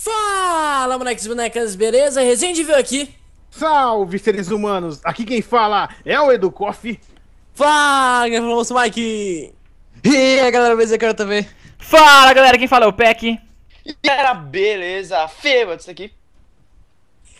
Fala, moleques e bonecas, beleza? Resende viu aqui. Salve, seres humanos! Aqui quem fala é o Edu Koff. Fala, famoso é Mike! E aí, galera, beleza? Quero também. Fala, galera, quem fala é o Peck. E era beleza? Fê, isso tá aqui.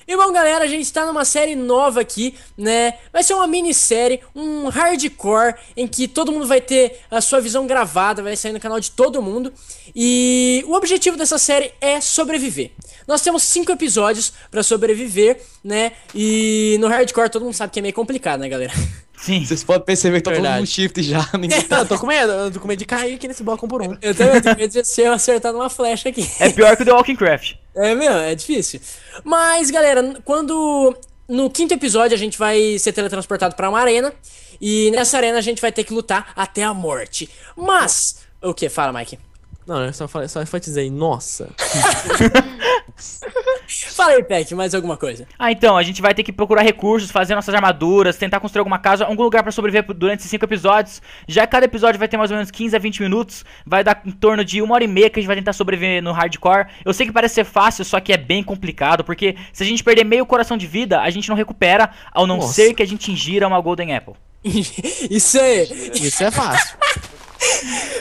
E bom, galera, a gente está numa série nova aqui, né? Vai ser uma minissérie, um hardcore, em que todo mundo vai ter a sua visão gravada, vai sair no canal de todo mundo. E o objetivo dessa série é sobreviver. Nós temos cinco episódios para sobreviver, né? E no hardcore todo mundo sabe que é meio complicado, né, galera? Sim. Vocês podem perceber que tá todo mundo shift já. Ninguém é. tá... eu tô com medo, eu tô com medo de cair aqui nesse bloco um por um. Eu também com medo de ser acertado uma flecha aqui. É pior que o The Walking Craft. É mesmo, é difícil. Mas, galera, quando. No quinto episódio, a gente vai ser teletransportado para uma arena. E nessa arena a gente vai ter que lutar até a morte. Mas. O que? Fala, Mike. Não, eu só, falei, só enfatizei, nossa. Fala aí, Pet, mais alguma coisa? Ah, então, a gente vai ter que procurar recursos, fazer nossas armaduras, tentar construir alguma casa, algum lugar para sobreviver durante esses 5 episódios. Já cada episódio vai ter mais ou menos 15 a 20 minutos, vai dar em torno de uma hora e meia que a gente vai tentar sobreviver no hardcore. Eu sei que parece ser fácil, só que é bem complicado, porque se a gente perder meio coração de vida, a gente não recupera, ao não Nossa. ser que a gente ingira uma Golden Apple. Isso aí. Isso é fácil.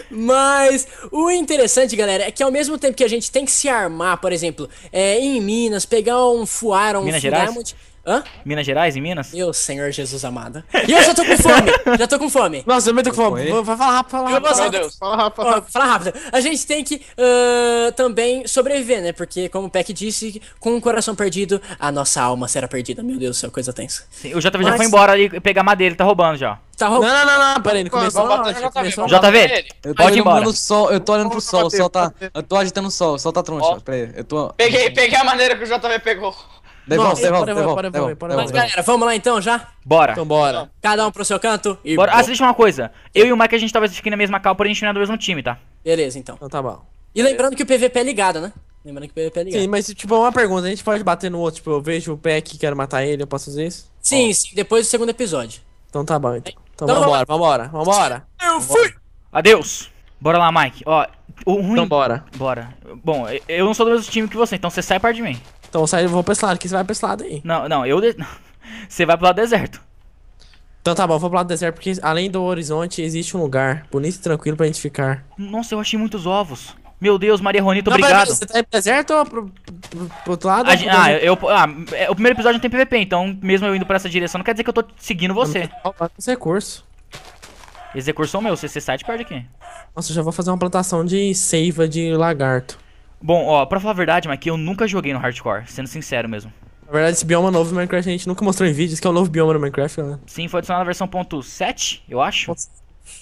Mas o interessante, galera, é que ao mesmo tempo que a gente tem que se armar, por exemplo, é, em Minas, pegar um Fuar, um Minas Gerais? Monte, Hã? Minas Gerais, em Minas? Meu Senhor Jesus amado. E eu já tô com fome! já tô com fome! Nossa, eu também tô com fome. Vou, vou falar rápido, falar rápido. Meu Deus, fala rápido. fala rápido. A gente tem que uh, também sobreviver, né? Porque, como o Peck disse, com o coração perdido, a nossa alma será perdida. Meu Deus do céu, coisa tensa. Sim, o JV Mas... já foi embora ali pegar madeira, ele tá roubando já. Tá roubando. Não, não, não, não, peraí, é ele começou a bater. a JV, pode ir embora. Sol, eu tô olhando pro é sol, o sol tá. Eu tô agitando o sol, o sol tá troncha. Peraí, eu tô. Peguei, peguei a madeira que o JV pegou. Devolve, devolve, devolve, Mas galera, vamos lá então já? Bora. Então bora. Então, cada um pro seu canto e. Bora. Ah, você deixa uma coisa. Eu e o Mike a gente tava assistindo na mesma calma, porém a gente não é do mesmo time, tá? Beleza, então. Então tá bom. E lembrando que o PVP é ligado, né? Lembrando que o PVP é ligado. Sim, mas tipo, uma pergunta, a gente pode bater no outro, tipo, eu vejo o Peck e quero matar ele, eu posso fazer isso? Sim, sim, depois do segundo episódio. Então tá bom, então. Então, então vambora, vambora, vambora. Eu fui! Adeus! Bora lá, Mike. Ó, o ruim. Então bora. Bora. Bom, eu não sou do mesmo time que você, então você sai perto de mim. Então sai, eu vou pra esse lado aqui, você vai pra esse lado aí. Não, não, eu. De... você vai pro lado deserto. Então tá bom, eu vou pro lado deserto, porque além do horizonte existe um lugar bonito e tranquilo pra gente ficar. Nossa, eu achei muitos ovos. Meu Deus, Maria Ronita, obrigado. Você tá indo pro deserto ou pro, pro, pro outro lado? A, pro ah, eu, ah, é, o primeiro episódio não tem PVP, então mesmo eu indo pra essa direção, não quer dizer que eu tô seguindo você. Os recursos. Esse recurso é meu, se você sai de perto aqui. Nossa, eu já vou fazer uma plantação de seiva de lagarto. Bom, ó, pra falar a verdade, Mike, eu nunca joguei no hardcore, sendo sincero mesmo. Na verdade, esse bioma novo do Minecraft a gente nunca mostrou em vídeos, que é o novo bioma do Minecraft, né? Sim, foi adicionado na versão .7, eu acho.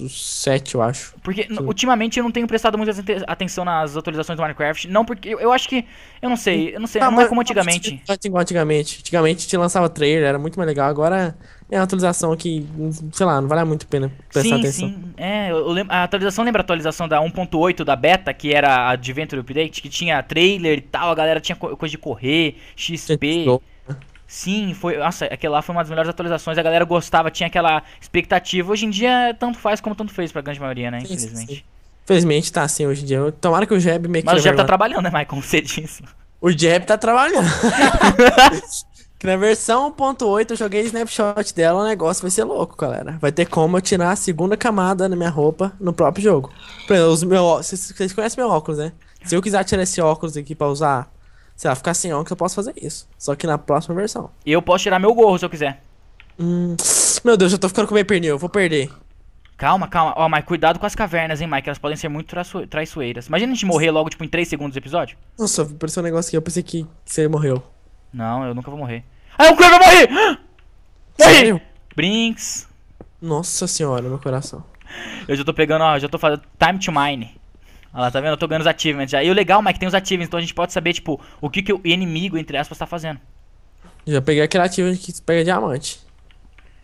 7, eu acho. Porque Sim. ultimamente eu não tenho prestado muita atenção nas atualizações do Minecraft. Não, porque eu, eu acho que. Eu não sei, eu não sei, não, não é mas, é como antigamente. Não é antigamente. Antigamente te lançava trailer, era muito mais legal. Agora é uma atualização que, sei lá, não vale muito a pena prestar sim, atenção. Sim, é, eu lembro, a atualização, lembra a atualização da 1.8 da beta, que era a Adventure Update, que tinha trailer e tal, a galera tinha coisa de correr, XP. Sim, foi. Nossa, aquela lá foi uma das melhores atualizações. A galera gostava, tinha aquela expectativa. Hoje em dia, tanto faz como tanto fez pra grande maioria, né? Infelizmente. Sim, Infelizmente tá assim hoje em dia. Tomara que o Jeb meio que. Mas o Jeb tá trabalhando, né, Michael? Você disse. O Jeb tá trabalhando. que na versão 1.8 eu joguei snapshot dela, o negócio vai ser louco, galera. Vai ter como eu tirar a segunda camada na minha roupa no próprio jogo. Por exemplo, os meus. Vocês conhecem meu óculos, né? Se eu quiser tirar esse óculos aqui pra usar você vai ficar sem assim, que eu posso fazer isso. Só que na próxima versão. E eu posso tirar meu gorro se eu quiser. Hum, meu Deus, eu tô ficando com meio pernil, eu vou perder. Calma, calma. Ó, mas cuidado com as cavernas, hein, Mike? Elas podem ser muito traiçoeiras. Imagina a gente morrer logo, tipo, em 3 segundos do episódio. Nossa, apareceu um negócio aqui. Eu pensei que você morreu. Não, eu nunca vou morrer. Ah, o Kramer morri! Morri! Brinks. Nossa senhora, meu coração. Eu já tô pegando, ó, já tô fazendo time to mine. Olha lá, tá vendo? Eu tô ganhando os achievements já. E o legal, Mike, tem os achievements, então a gente pode saber, tipo, o que, que o inimigo, entre aspas, tá fazendo. Já peguei aquele achievement que pega diamante.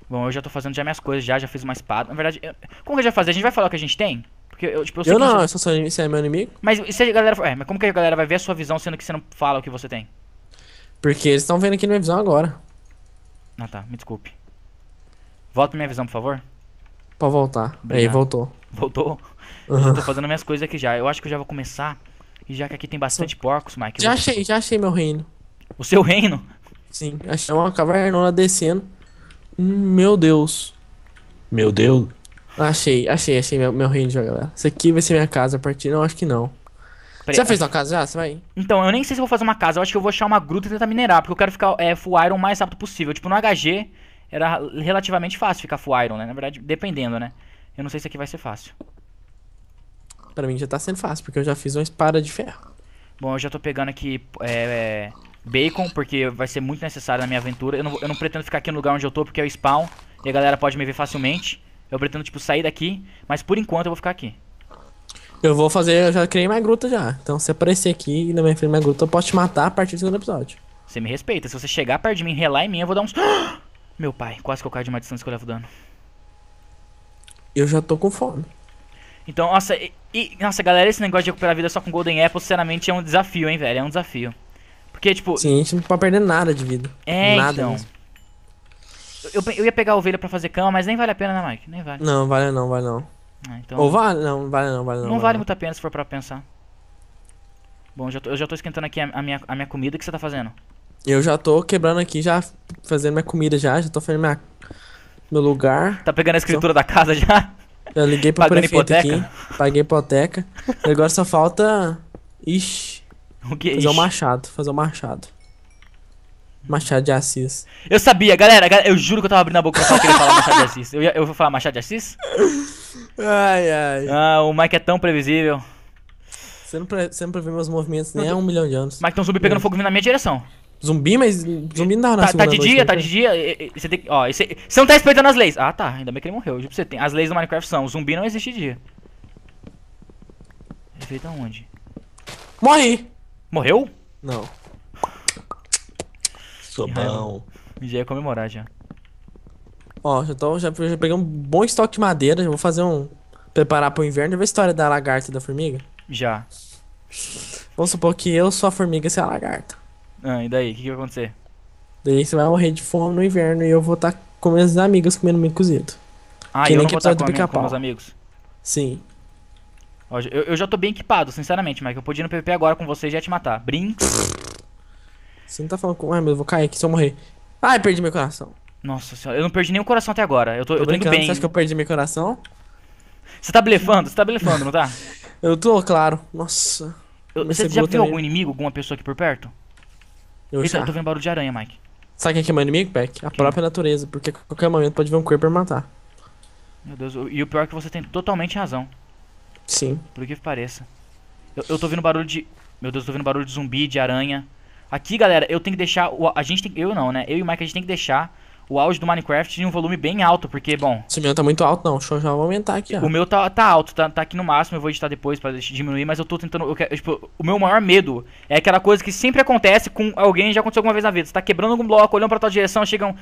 Bom, eu já tô fazendo já minhas coisas, já, já fiz uma espada. Na verdade, eu... como que a gente vai fazer? A gente vai falar o que a gente tem? Porque eu, tipo, eu, sei eu não, você... eu sou seu é meu inimigo. Mas se a galera. É, mas como que a galera vai ver a sua visão sendo que você não fala o que você tem? Porque eles estão vendo aqui na minha visão agora. Ah tá, me desculpe. Volta minha visão, por favor. Pode voltar. Obrigado. Aí, voltou. Voltou? Uhum. Eu tô fazendo minhas coisas aqui já. Eu acho que eu já vou começar. E já que aqui tem bastante porcos, Mike. Já achei, já achei meu reino. O seu reino? Sim, achei uma cavernona descendo. Meu Deus. Meu Deus. Achei, achei, achei meu, meu reino já, galera. Isso aqui vai ser minha casa a partir. Não, acho que não. Peraí, já fez uma casa já? Você vai? Então, eu nem sei se vou fazer uma casa. Eu acho que eu vou achar uma gruta e tentar minerar. Porque eu quero ficar é, full iron o mais rápido possível. Tipo, no HG era relativamente fácil ficar full iron, né? Na verdade, dependendo, né? Eu não sei se aqui vai ser fácil. Pra mim já tá sendo fácil, porque eu já fiz uma espada de ferro. Bom, eu já tô pegando aqui é, é, bacon, porque vai ser muito necessário na minha aventura. Eu não, eu não pretendo ficar aqui no lugar onde eu tô, porque é o spawn. E a galera pode me ver facilmente. Eu pretendo, tipo, sair daqui. Mas por enquanto eu vou ficar aqui. Eu vou fazer, eu já criei minha gruta já. Então se aparecer aqui e na minha frente minha gruta, eu posso te matar a partir do segundo episódio. Você me respeita, se você chegar perto de mim, relar em mim, eu vou dar uns. Meu pai, quase que eu caio de uma distância que eu levo dano. Eu já tô com fome. Então, nossa, e, nossa, galera, esse negócio de recuperar a vida só com Golden Apple, sinceramente, é um desafio, hein, velho? É um desafio. Porque, tipo. Sim, a gente não pode perder nada de vida. É, nada então. Eu, eu ia pegar a ovelha pra fazer cama, mas nem vale a pena, né, Mike? Nem vale. Não, vale não, vale não. Ah, então... Ou vale? Não, vale não, vale não. Não vale, vale muito a pena se for pra pensar. Bom, já tô, eu já tô esquentando aqui a, a, minha, a minha comida. O que você tá fazendo? Eu já tô quebrando aqui, já fazendo minha comida já. Já tô fazendo minha, meu lugar. Tá pegando a escritura então... da casa já? Eu liguei pro Pagando prefeito hipoteca. aqui, paguei hipoteca. agora só falta. Ixi. O que é Fazer o um machado, fazer o um machado. Machado de Assis. Eu sabia, galera, eu juro que eu tava abrindo a boca pra querer falar Machado de Assis. Eu, eu vou falar Machado de Assis? Ai, ai. Ah, o Mike é tão previsível. Você não, pre, você não prevê meus movimentos nem há um milhão de anos. Mike tão subindo pegando é. fogo vindo na minha direção. Zumbi, mas zumbi não dá na tá, tá segunda tá de noite, dia, né? tá de dia. Você, tem, ó, você, você não tá respeitando as leis. Ah, tá. Ainda bem que ele morreu. Tipo, você tem, as leis do Minecraft são: zumbi não existe dia. Respeita da onde? Morri! Morreu? Não. Sou bom. Já ia comemorar já. Ó, já, tô, já, já peguei um bom estoque de madeira. Já vou fazer um. Preparar pro inverno. Já ver a história da lagarta e da formiga? Já. Vamos supor que eu sou a formiga e você é a lagarta. Ah, e daí? O que, que vai acontecer? Daí você vai morrer de fome no inverno e eu vou estar tá com minhas amigas comendo meio cozido. Ah, que eu nem não vou estar com, com meus amigos? Sim. Eu, eu já tô bem equipado, sinceramente, Mike. Eu podia ir no PVP agora com você e já te matar. Brinks. Você não tá falando com... Ah, mas eu vou cair aqui se eu morrer. Ai, perdi meu coração. Nossa senhora, eu não perdi nenhum coração até agora. Eu tô, tô eu tô indo bem. Você acha que eu perdi meu coração? Você tá blefando? Você tá blefando, não tá? eu tô, claro. Nossa. Eu, você já viu algum inimigo, alguma pessoa aqui por perto? Eu Eita, eu tô vendo barulho de aranha, Mike. Sabe quem é, que é meu inimigo, Peck? A quem? própria natureza, porque a qualquer momento pode vir um creeper matar. Meu Deus, e o pior é que você tem totalmente razão. Sim. Por que pareça. Eu, eu tô vendo barulho de... Meu Deus, eu tô vendo barulho de zumbi, de aranha. Aqui, galera, eu tenho que deixar... O... A gente tem... Eu não, né? Eu e o Mike, a gente tem que deixar o auge do Minecraft em um volume bem alto, porque, bom. Esse meu tá muito alto, não. Deixa eu já aumentar aqui, ó. O meu tá, tá alto, tá, tá aqui no máximo. Eu vou editar depois pra diminuir, mas eu tô tentando. Eu quero, tipo, o meu maior medo é aquela coisa que sempre acontece com alguém, já aconteceu alguma vez na vida. Você tá quebrando algum bloco, olhando pra tua direção, chegam. Um...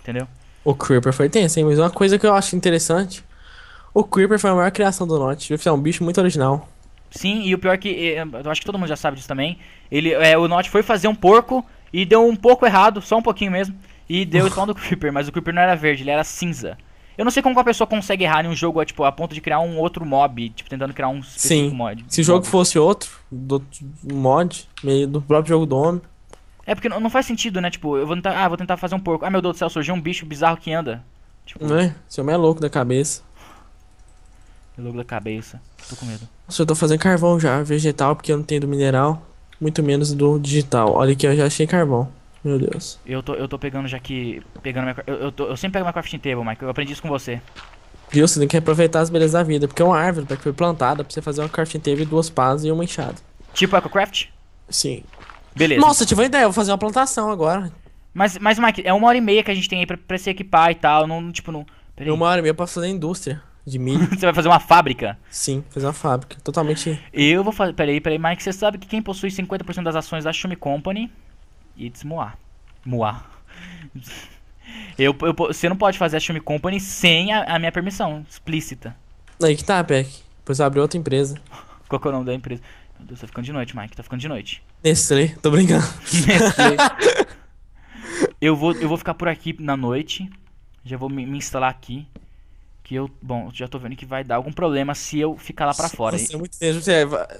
Entendeu? O Creeper foi tenso, hein? Mas uma coisa que eu acho interessante: o Creeper foi a maior criação do Ele É um bicho muito original. Sim, e o pior é que. É, eu acho que todo mundo já sabe disso também. Ele, é, o Norte foi fazer um porco e deu um pouco errado, só um pouquinho mesmo. E deu o spawn do Creeper, mas o Creeper não era verde, ele era cinza. Eu não sei como a pessoa consegue errar em um jogo, tipo, a ponto de criar um outro mob, tipo, tentando criar um Sim. mod. Se o jogo fosse outro, do mod, meio do próprio jogo do homem. É porque não faz sentido, né? Tipo, eu vou tentar, ah, vou tentar fazer um porco. Ah, meu Deus do céu, surgiu um bicho bizarro que anda. Tipo, não é? Esse homem é louco da cabeça. É louco da cabeça. Tô com medo. Nossa, eu tô fazendo carvão já, vegetal, porque eu não tenho do mineral, muito menos do digital. Olha aqui, eu já achei carvão. Meu Deus. Eu tô, eu tô pegando já que. Pegando minha, eu, eu, tô, eu sempre pego minha crafting table, Mike. Eu aprendi isso com você. Viu? Você tem que aproveitar as belezas da vida, porque é uma árvore que foi plantada pra você fazer uma crafting table, duas pás e uma enxada. Tipo EcoCraft? Sim. Beleza. Nossa, tive uma ideia, eu vou fazer uma plantação agora. Mas, mas Mike, é uma hora e meia que a gente tem aí pra, pra se equipar e tal. Não, tipo, não. Peraí. É uma hora e meia pra fazer indústria de milho. você vai fazer uma fábrica? Sim, fazer uma fábrica. Totalmente. Eu vou fazer. Peraí, peraí, Mike, você sabe que quem possui 50% das ações da Shumi Company It's Moa. Moa. Eu, eu, você não pode fazer a Xiaomi Company sem a, a minha permissão explícita. Aí que tá, Peck. Depois abre outra empresa. Qual é o nome da empresa? Meu Deus, tá ficando de noite, Mike. Tá ficando de noite. Nestlé, tô brincando. Nestlé. eu, vou, eu vou ficar por aqui na noite. Já vou me, me instalar aqui. Que eu, bom, já tô vendo que vai dar algum problema se eu ficar lá pra fora. Nossa, é muito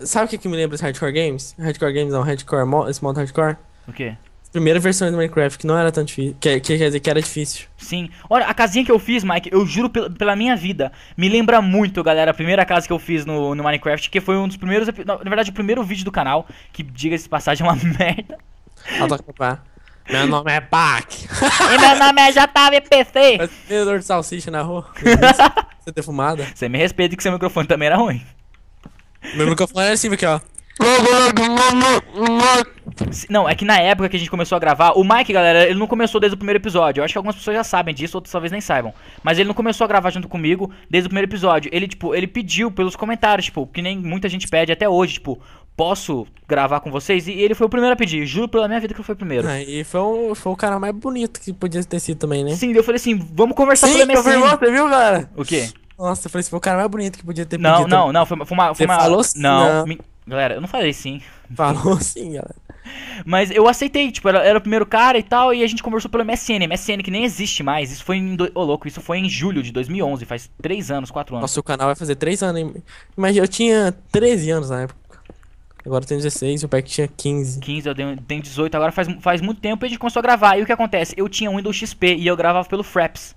Sabe o que, que me lembra os hardcore games? Hardcore games não, hardcore, modo hardcore. O quê? primeira versão do Minecraft, que não era tão difícil. Que, que, quer dizer, que era difícil. Sim. Olha, a casinha que eu fiz, Mike, eu juro pela, pela minha vida, me lembra muito, galera, a primeira casa que eu fiz no, no Minecraft, que foi um dos primeiros. Na verdade, o primeiro vídeo do canal, que diga-se passagem, é uma merda. Tá meu nome é Pac. e meu nome é JVPC. Vendedor de salsicha na rua. Você defumada. Você me respeita que seu microfone também era ruim. Meu microfone era assim, aqui, ó. Não, é que na época que a gente começou a gravar, o Mike, galera, ele não começou desde o primeiro episódio. Eu acho que algumas pessoas já sabem disso, outras talvez nem saibam. Mas ele não começou a gravar junto comigo desde o primeiro episódio. Ele, tipo, ele pediu pelos comentários, tipo, que nem muita gente pede até hoje, tipo, posso gravar com vocês? E ele foi o primeiro a pedir, juro pela minha vida que ele foi o primeiro. É, e foi, o foi o cara mais bonito que podia ter sido também, né? Sim, eu falei assim, vamos conversar Sim, pelo MSN. você viu, cara? O quê? Nossa, eu falei, esse assim, foi o cara mais bonito que podia ter Não, pedido. não, não, foi, foi uma... Foi você uma... falou? Não, não. Né? Me... Galera, eu não falei sim. Falou sim, galera. Mas eu aceitei, tipo, era, era o primeiro cara e tal, e a gente conversou pelo MSN, MSN que nem existe mais. Isso foi em. Do... Oh, louco, isso foi em julho de 2011, faz 3 anos, 4 anos. Nossa, o canal vai fazer 3 anos, hein? Mas eu tinha 13 anos na época. Agora eu tenho 16, o Peck tinha 15. 15, eu tenho 18, agora faz, faz muito tempo e a gente começou a gravar. E o que acontece? Eu tinha um Windows XP e eu gravava pelo Fraps.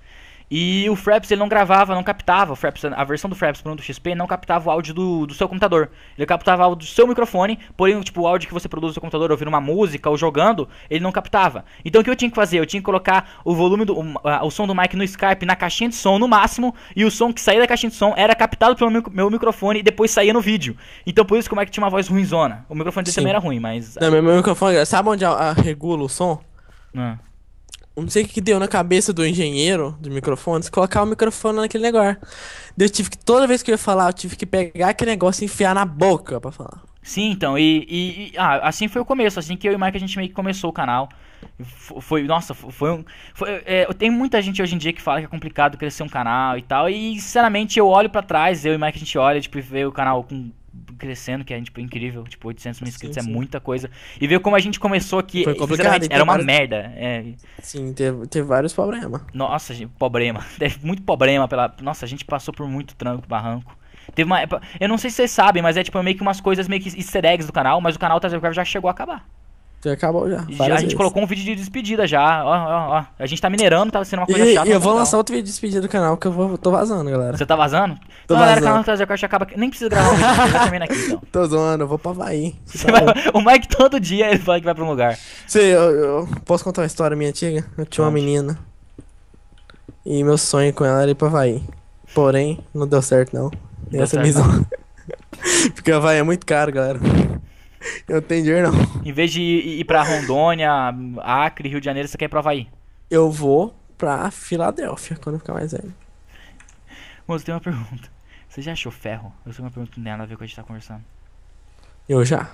E o Fraps ele não gravava, não captava, Fraps, a versão do Fraps para o XP não captava o áudio do, do seu computador. Ele captava o áudio do seu microfone, porém tipo, o áudio que você produz no seu computador ouvindo uma música ou jogando, ele não captava. Então o que eu tinha que fazer? Eu tinha que colocar o volume do o, a, o som do mic no Skype na caixinha de som no máximo, e o som que saía da caixinha de som era captado pelo meu, meu microfone e depois saía no vídeo. Então por isso que o mic tinha uma voz ruimzona. O microfone dele Sim. também era ruim, mas... Não, meu microfone, sabe onde a, regula o som? Não. Ah não sei o que, deu na cabeça do engenheiro do microfone, colocar o microfone naquele negócio. Eu tive que, toda vez que eu ia falar, eu tive que pegar aquele negócio e enfiar na boca para falar. Sim, então, e, e, e ah, assim foi o começo, assim que eu e o Mike a gente meio que começou o canal. Foi, nossa, foi um. Foi, é, tem muita gente hoje em dia que fala que é complicado crescer um canal e tal, e sinceramente eu olho para trás, eu e o Mike a gente olha, tipo, vê o canal com crescendo, que a é, gente, tipo, incrível, tipo, 800 mil inscritos é sim, sim. é muita coisa. E ver como a gente começou aqui, Foi complicado, era uma merda. É. Sim, teve, teve vários problemas. Nossa, gente, problema. Teve muito problema pela... Nossa, a gente passou por muito tranco, barranco. Teve uma... Eu não sei se vocês sabem, mas é, tipo, meio que umas coisas meio que easter eggs do canal, mas o canal tá já chegou a acabar acabou já. já a gente vezes. colocou um vídeo de despedida já. Ó, ó, ó. A gente tá minerando, tá sendo uma coisa e, chata. E eu vou lançar outro vídeo de despedida do canal que eu vou, tô vazando, galera. Você tá vazando? Tô então, vazando. galera, o canal Trazer Corte acaba. Nem precisa gravar um vídeo, vai aqui então. Tô zoando, eu vou pra Havaí. Tá vai... O Mike todo dia ele fala que vai pra um lugar. Sei, eu, eu, posso contar uma história minha antiga? Eu tinha uma menina. E meu sonho com ela era ir pra Havaí. Porém, não deu certo não. Deu Essa é certo, visão. Porque Havaí é muito caro, galera. Eu não tenho dinheiro, não. Em vez de ir, ir pra Rondônia, Acre, Rio de Janeiro, você quer ir pra Havaí? Eu vou pra Filadélfia quando eu ficar mais velho. Moço, tem uma pergunta. Você já achou ferro? Eu sei uma pergunta que não tem nada a ver com que a gente tá conversando. Eu já.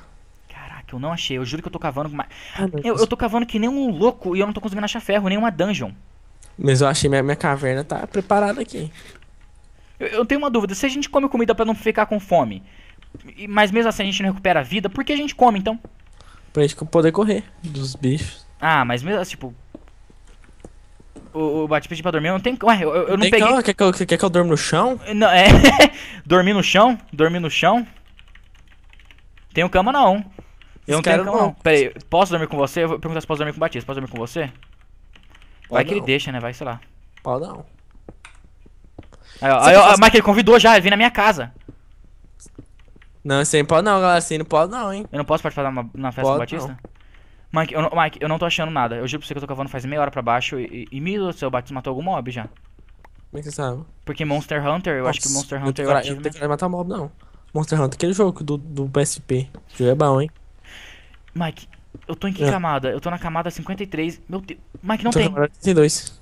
Caraca, eu não achei. Eu juro que eu tô cavando. mas Ah, eu, eu tô cavando que nem um louco e eu não tô conseguindo achar ferro, nem uma dungeon. Mas eu achei minha, minha caverna tá preparada aqui. Eu, eu tenho uma dúvida. Se a gente come comida para não ficar com fome, mas mesmo assim a gente não recupera a vida, por que a gente come então? Pra gente poder correr dos bichos. Ah, mas mesmo assim, tipo. O, o Batista pra dormir, não tem. Ué, eu, eu não tem peguei. Calma, quer, que eu, quer que eu dormo no chão? Eh, não, é. dormir no chão? Dormir no chão? Tenho cama não. Eu não quero não. Pera aí, posso dormir com você? Eu vou perguntar se posso dormir com o Batista. Posso dormir com você? Pode Vai não. que ele deixa, né? Vai, sei lá. Pode não. Aí, ó, aí, ó, mas ele convidou já, ele vem na minha casa. Não, você não pode não, galera. Você não pode não, hein? Eu não posso participar da, na festa pode, do Batista? Não. Mike eu, não, Mike, eu não tô achando nada. Eu juro pra você que eu tô cavando faz meia hora pra baixo e, e, e meu Deus, o Batista matou algum mob já. Como é que você sabe? Porque Monster Hunter, eu Nossa, acho que Monster Hunter... Eu, eu, não tenho que matar mob, não. Monster Hunter, aquele jogo do, do PSP. O jogo é bom, hein? Mike, eu tô em que é. camada? Eu tô na camada 53. Meu Deus. Mike, não tô tem. 52.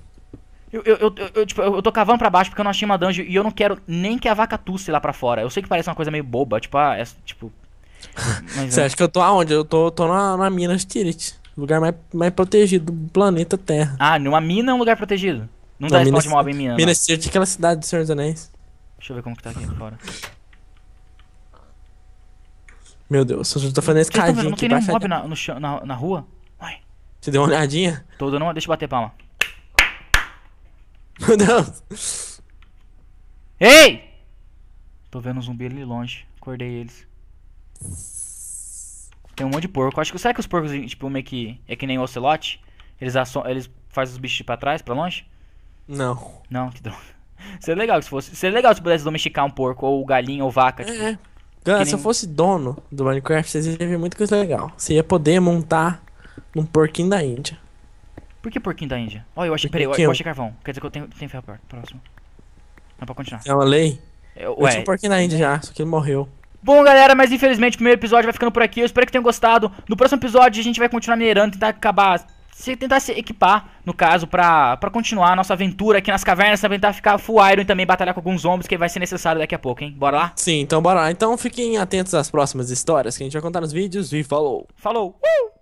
Eu, eu, eu, eu, tipo, eu tô cavando pra baixo porque eu não achei uma dungeon e eu não quero nem que a vaca tusse lá pra fora. Eu sei que parece uma coisa meio boba, tipo, ah, é, tipo. Você é. acha que eu tô aonde? Eu tô, tô na, na de Tirith, lugar mais, mais protegido do planeta Terra. Ah, numa mina é um lugar protegido. Não, não dá de mob em mina. Minas Tirith é aquela cidade do Senhor dos Anéis. Deixa eu ver como que tá aqui fora. Meu Deus, eu tô fazendo escadinha tá aqui Não tem nenhum mob na, no chão, na, na rua? Ai. Você deu uma olhadinha? Tô dando uma, deixa eu bater palma. Meu Deus! Ei! Tô vendo um zumbi ali longe. Acordei eles. Tem um monte de porco. Acho que será que os porcos, tipo, meio que. É que nem o ocelote? Eles, assom... eles fazem os bichos pra trás, pra longe? Não. Não, que droga. Seria legal se fosse. Seria legal se pudesse domesticar um porco, ou galinha, ou vaca. É. Tipo. É. Cara, nem... se eu fosse dono do Minecraft, vocês iam ver muita coisa legal. Você ia poder montar um porquinho da Índia. Por que porquinho da Índia? Ó, oh, eu achei. Peraí, eu, achei carvão. Quer dizer que eu tenho, tenho ferro perto. Próximo. Não, pra continuar. É uma lei? É, eu, eu tinha um porquinho da Índia já, só que ele morreu. Bom, galera, mas infelizmente o primeiro episódio vai ficando por aqui. Eu espero que tenham gostado. No próximo episódio a gente vai continuar minerando, tentar acabar. Se tentar se equipar, no caso, pra, pra continuar a nossa aventura aqui nas cavernas, também tentar ficar full iron e também batalhar com alguns zombies que vai ser necessário daqui a pouco, hein? Bora lá? Sim, então bora lá. Então fiquem atentos às próximas histórias que a gente vai contar nos vídeos e falou! Falou! Uh!